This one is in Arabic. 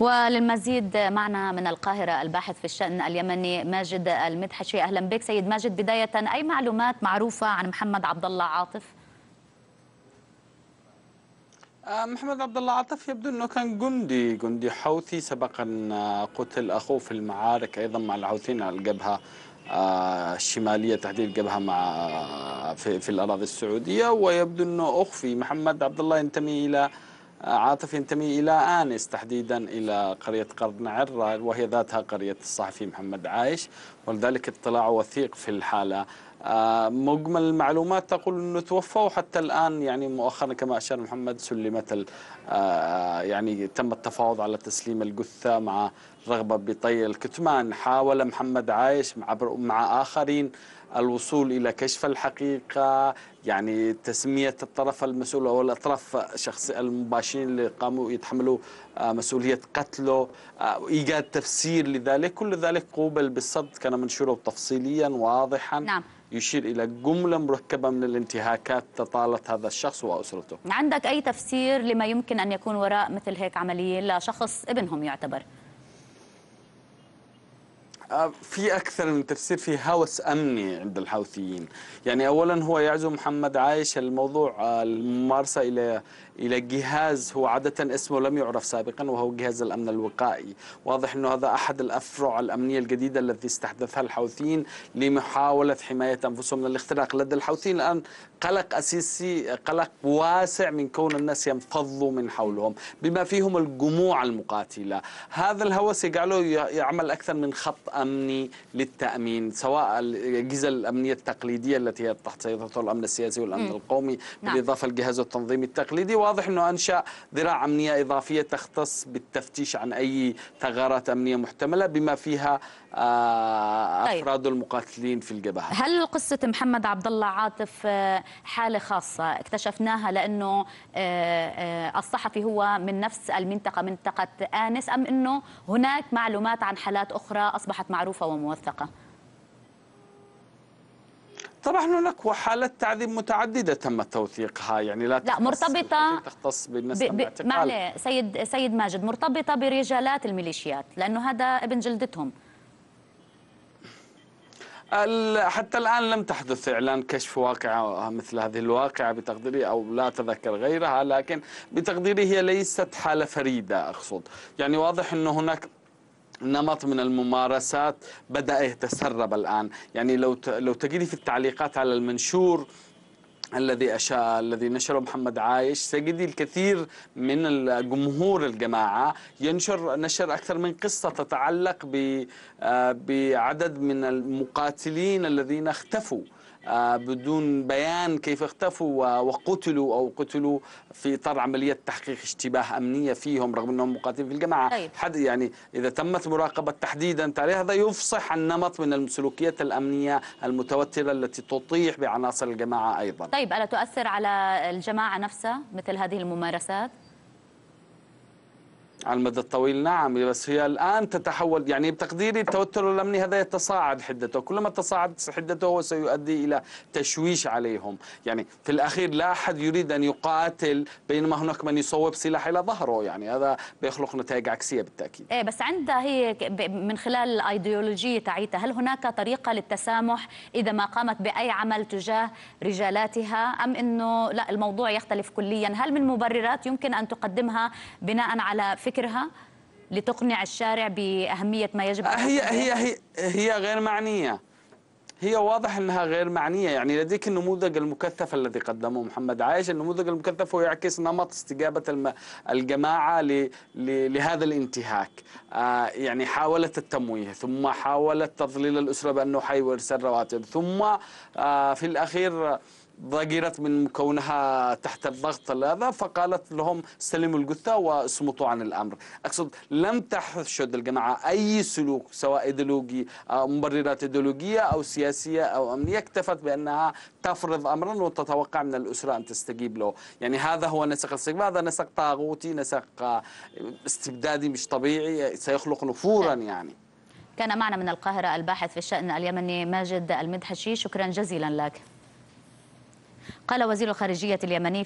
وللمزيد معنا من القاهرة الباحث في الشأن اليمني ماجد المدحشي أهلا بك سيد ماجد بداية أي معلومات معروفة عن محمد عبد الله عاطف؟ آه، محمد عبد الله عاطف يبدو انه كان جندي جندي حوثي سبقا آه، قتل اخوه في المعارك ايضا مع الحوثيين على الجبهه آه، الشماليه تحديد الجبهه مع في, في الاراضي السعوديه ويبدو انه اخفي محمد عبد الله ينتمي الى عاطف ينتمي إلى آنس تحديدا إلى قرية قرن عرة وهي ذاتها قرية الصحفي محمد عايش ولذلك اطلاعه وثيق في الحالة آه، مجمل المعلومات تقول أنه توفى وحتى الآن يعني مؤخرا كما أشار محمد سلمت آه، يعني تم التفاوض على تسليم الجثة مع رغبة بطي الكتمان حاول محمد عايش عبر مع آخرين الوصول إلى كشف الحقيقة يعني تسمية الطرف المسؤول أو الأطراف شخص المباشرين اللي قاموا يتحملوا آه، مسؤولية قتله آه، إيجاد تفسير لذلك كل ذلك قوبل بالصد كان منشوره تفصيليا واضحا نعم. يشير إلى جملة مركبة من الانتهاكات تطالت هذا الشخص وأسرته عندك أي تفسير لما يمكن أن يكون وراء مثل هيك عملية لشخص ابنهم يعتبر في أكثر من تفسير في هوس أمني عند الحوثيين يعني أولا هو يعزو محمد عايش الموضوع آه، الممارسة إلى إلى جهاز هو عادة اسمه لم يعرف سابقا وهو جهاز الأمن الوقائي واضح أنه هذا أحد الأفرع الأمنية الجديدة التي استحدثها الحوثيين لمحاولة حماية أنفسهم من الاختراق لدى الحوثيين الآن قلق أساسي قلق واسع من كون الناس ينفضوا من حولهم بما فيهم الجموع المقاتلة هذا الهوس يجعله يعمل أكثر من خط أمني للتأمين سواء الأجهزة الأمنية التقليدية التي هي تحت سيطرة الأمن السياسي والأمن م. القومي نعم. بالإضافة نعم. لجهاز التنظيم التقليدي واضح أنه أنشأ ذراع أمنية إضافية تختص بالتفتيش عن أي ثغرات أمنية محتملة بما فيها آه، طيب. أفراد طيب. المقاتلين في الجبهة هل قصة محمد عبد الله عاطف آه، حالة خاصة اكتشفناها لأنه آه، الصحفي هو من نفس المنطقة منطقة آنس أم أنه هناك معلومات عن حالات أخرى أصبحت كانت معروفة وموثقة طبعا هناك حالات تعذيب متعدده تم توثيقها يعني لا لا مرتبطه تختص بالنسبه ب... ب... معليه سيد سيد ماجد مرتبطه برجالات الميليشيات لانه هذا ابن جلدتهم حتى الآن لم تحدث إعلان كشف واقعة مثل هذه الواقعة بتقديري أو لا أتذكر غيرها لكن بتقديري هي ليست حالة فريدة أقصد يعني واضح أنه هناك نمط من الممارسات بدأ يتسرب الآن يعني لو لو تجدي في التعليقات على المنشور الذي أشاء الذي نشره محمد عايش سيجدي الكثير من الجمهور الجماعة ينشر نشر أكثر من قصة تتعلق آه، بعدد من المقاتلين الذين اختفوا آه، بدون بيان كيف اختفوا وقتلوا أو قتلوا في طر عملية تحقيق اشتباه أمنية فيهم رغم أنهم مقاتلين في الجماعة طيب. حد يعني إذا تمت مراقبة تحديدا تعالي هذا يفصح عن نمط من السلوكيات الأمنية المتوترة التي تطيح بعناصر الجماعة أيضا طيب ألا تؤثر على الجماعة نفسها مثل هذه الممارسات؟ على المدى الطويل نعم بس هي الآن تتحول يعني بتقديري التوتر الأمني هذا يتصاعد حدته كلما تصاعد حدته هو سيؤدي إلى تشويش عليهم يعني في الأخير لا أحد يريد أن يقاتل بينما هناك من يصوب سلاح إلى ظهره يعني هذا بيخلق نتائج عكسية بالتأكيد إيه بس عندها هي من خلال الأيديولوجية تعيتها هل هناك طريقة للتسامح إذا ما قامت بأي عمل تجاه رجالاتها أم أنه لا الموضوع يختلف كليا هل من مبررات يمكن أن تقدمها بناء على فكرة ذكرها لتقنع الشارع بأهمية ما يجب أن هي هي هي هي غير معنية هي واضح انها غير معنيه يعني لديك النموذج المكثف الذي قدمه محمد عايش النموذج المكثف هو يعكس نمط استجابه الم... الجماعه ل... ل... لهذا الانتهاك آه يعني حاولت التمويه ثم حاولت تضليل الاسره بانه حيورث الرواتب ثم آه في الاخير ضجرت من كونها تحت الضغط هذا فقالت لهم سلموا الجثة واصمتوا عن الأمر أقصد لم تحشد الجماعة أي سلوك سواء ايديولوجي أو آه، مبررات ايديولوجية أو سياسية أو أمنية اكتفت بأنها تفرض أمرا وتتوقع من الأسرة أن تستجيب له يعني هذا هو نسق السجن هذا نسق طاغوتي نسق آه، استبدادي مش طبيعي سيخلق نفورا نعم. يعني كان معنا من القاهرة الباحث في الشأن اليمني ماجد المدحشي شكرا جزيلا لك قال وزير الخارجية اليمني